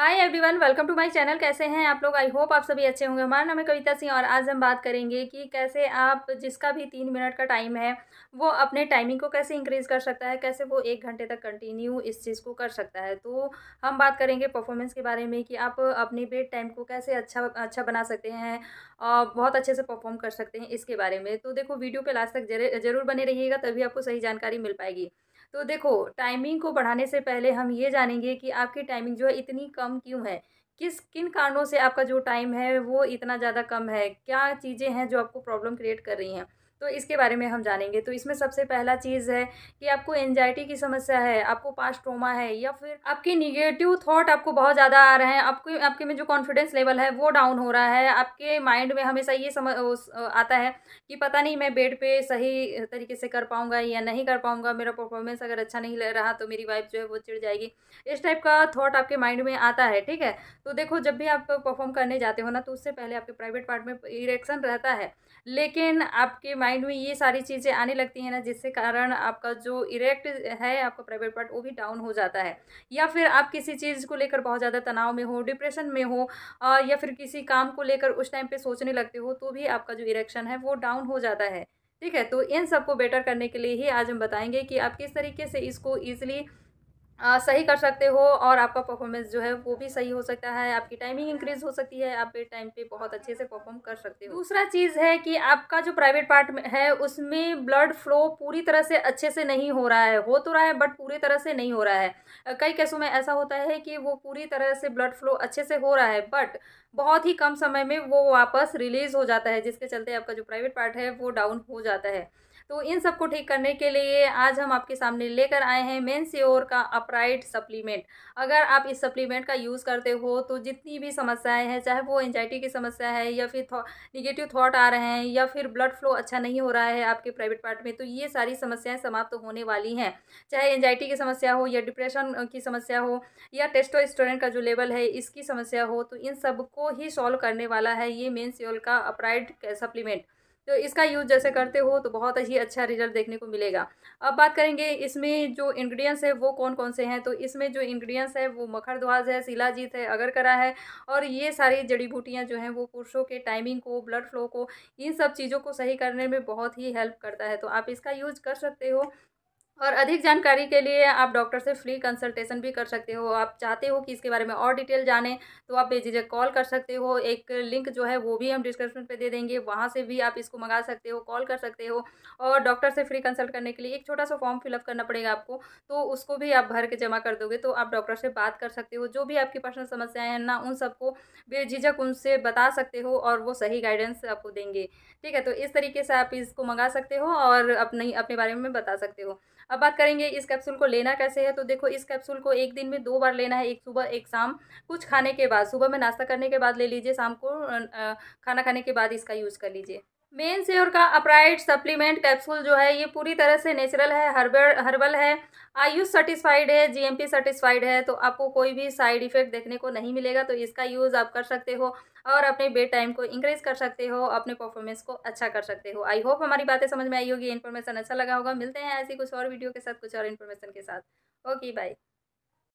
hi everyone welcome to my channel कैसे हैं आप लोग आई होप आप सभी अच्छे होंगे हमारा नाम है कविता सिंह और आज हम बात करेंगे कि कैसे आप जिसका भी तीन मिनट का टाइम है वो अपने टाइमिंग को कैसे इंक्रीज़ कर सकता है कैसे वो एक घंटे तक कंटिन्यू इस चीज़ को कर सकता है तो हम बात करेंगे परफॉर्मेंस के बारे में कि आप अपने बेड टाइम को कैसे अच्छा अच्छा बना सकते हैं और बहुत अच्छे से परफॉर्म कर सकते हैं इसके बारे में तो देखो वीडियो पर लास्ट तक जरूर बने रहिएगा तभी आपको सही जानकारी मिल पाएगी तो देखो टाइमिंग को बढ़ाने से पहले हम ये जानेंगे कि आपकी टाइमिंग जो है इतनी कम क्यों है किस किन कारणों से आपका जो टाइम है वो इतना ज़्यादा कम है क्या चीज़ें हैं जो आपको प्रॉब्लम क्रिएट कर रही हैं तो इसके बारे में हम जानेंगे तो इसमें सबसे पहला चीज़ है कि आपको एनजाइटी की समस्या है आपको पास ट्रोमा है या फिर आपके निगेटिव थॉट आपको बहुत ज़्यादा आ रहे हैं आपके आपके में जो कॉन्फिडेंस लेवल है वो डाउन हो रहा है आपके माइंड में हमेशा ये समझ आता है कि पता नहीं मैं बेड पे सही तरीके से कर पाऊँगा या नहीं कर पाऊँगा मेरा परफॉर्मेंस अगर अच्छा नहीं रहा तो मेरी वाइफ जो है वो चिड़ जाएगी इस टाइप का थॉट आपके माइंड में आता है ठीक है तो देखो जब भी आप परफॉर्म करने जाते हो ना तो उससे पहले आपके प्राइवेट पार्ट में इरेक्शन रहता है लेकिन आपके माइंड माइंड में ये सारी चीज़ें आने लगती हैं ना जिससे कारण आपका जो इरेक्ट है आपका प्राइवेट पार्ट वो भी डाउन हो जाता है या फिर आप किसी चीज़ को लेकर बहुत ज़्यादा तनाव में हो डिप्रेशन में हो या फिर किसी काम को लेकर उस टाइम पर सोचने लगते हो तो भी आपका जो इरेक्शन है वो डाउन हो जाता है ठीक है तो इन सबको बेटर करने के लिए ही आज हम बताएंगे कि आप किस तरीके से इसको ईजिली आ, सही कर सकते हो और आपका परफॉर्मेंस जो है वो भी सही हो सकता है आपकी टाइमिंग इंक्रीज हो सकती है आप टाइम पे बहुत अच्छे से परफॉर्म कर सकते हो दूसरा चीज़ है कि आपका जो प्राइवेट पार्ट है उसमें ब्लड फ्लो पूरी तरह से अच्छे से नहीं हो रहा है हो तो रहा है बट पूरी तरह से नहीं हो रहा है कई केसों में ऐसा होता है कि वो पूरी तरह से ब्लड फ्लो अच्छे से हो रहा है बट बहुत ही कम समय में वो वापस रिलीज़ हो जाता है जिसके चलते आपका जो प्राइवेट पार्ट है वो डाउन हो जाता है तो इन सबको ठीक करने के लिए आज हम आपके सामने लेकर आए हैं मेन सियोर का अप अपराइट सप्लीमेंट अगर आप इस सप्लीमेंट का यूज़ करते हो तो जितनी भी समस्याएं हैं चाहे वो एनजाइटी की समस्या है या फिर निगेटिव थॉट आ रहे हैं या फिर ब्लड फ्लो अच्छा नहीं हो रहा है आपके प्राइवेट पार्ट में तो ये सारी समस्याएँ समाप्त तो होने वाली हैं चाहे एनजाइटी की समस्या हो या डिप्रेशन की समस्या हो या टेस्टो का जो लेवल है इसकी समस्या हो तो इन सब को ही सॉल्व करने वाला है ये मेन सियोल का अपराइड सप्लीमेंट तो इसका यूज़ जैसे करते हो तो बहुत ही अच्छा रिजल्ट देखने को मिलेगा अब बात करेंगे इसमें जो इंग्रेडिएंट्स है वो कौन कौन से हैं तो इसमें जो इंग्रेडिएंट्स है वो मखरद्वाज है शिलाजीत है अगरकरा है और ये सारी जड़ी बूटियाँ जो हैं वो पुरुषों के टाइमिंग को ब्लड फ्लो को इन सब चीज़ों को सही करने में बहुत ही हेल्प करता है तो आप इसका यूज़ कर सकते हो और अधिक जानकारी के लिए आप डॉक्टर से फ्री कंसल्टेशन भी कर सकते हो आप चाहते हो कि इसके बारे में और डिटेल जाने तो आप बेझिझक कॉल कर सकते हो एक लिंक जो है वो भी हम डिस्क्रिप्शन पे दे देंगे वहाँ से भी आप इसको मंगा सकते हो कॉल कर सकते हो और डॉक्टर से फ्री कंसल्ट करने के लिए एक छोटा सा फॉर्म फिलअप करना पड़ेगा आपको तो उसको भी आप भर के जमा कर दोगे तो आप डॉक्टर से बात कर सकते हो जो भी आपकी पर्सनल समस्याएँ हैं ना उन सबको बेझिझक उनसे बता सकते हो और वो सही गाइडेंस आपको देंगे ठीक है तो इस तरीके से आप इसको मंगा सकते हो और अपनी अपने बारे में बता सकते हो अब बात करेंगे इस कैप्सूल को लेना कैसे है तो देखो इस कैप्सूल को एक दिन में दो बार लेना है एक सुबह एक शाम कुछ खाने के बाद सुबह में नाश्ता करने के बाद ले लीजिए शाम को खाना खाने के बाद इसका यूज़ कर लीजिए मेन श्योर का अपराइट सप्लीमेंट कैप्सूल जो है ये पूरी तरह से नेचुरल है हर्बल हर्बल है आयुष सर्टिस्फाइड है जीएमपी सर्टिस्फाइड है तो आपको कोई भी साइड इफेक्ट देखने को नहीं मिलेगा तो इसका यूज़ आप कर सकते हो और अपने बेड टाइम को इंक्रीज कर सकते हो अपने परफॉर्मेंस को अच्छा कर सकते हो आई होप हमारी बातें समझ में आई होगी इन्फॉर्मेशन अच्छा लगा होगा मिलते हैं ऐसी कुछ और वीडियो के साथ कुछ और इन्फॉर्मेशन के साथ ओके बाय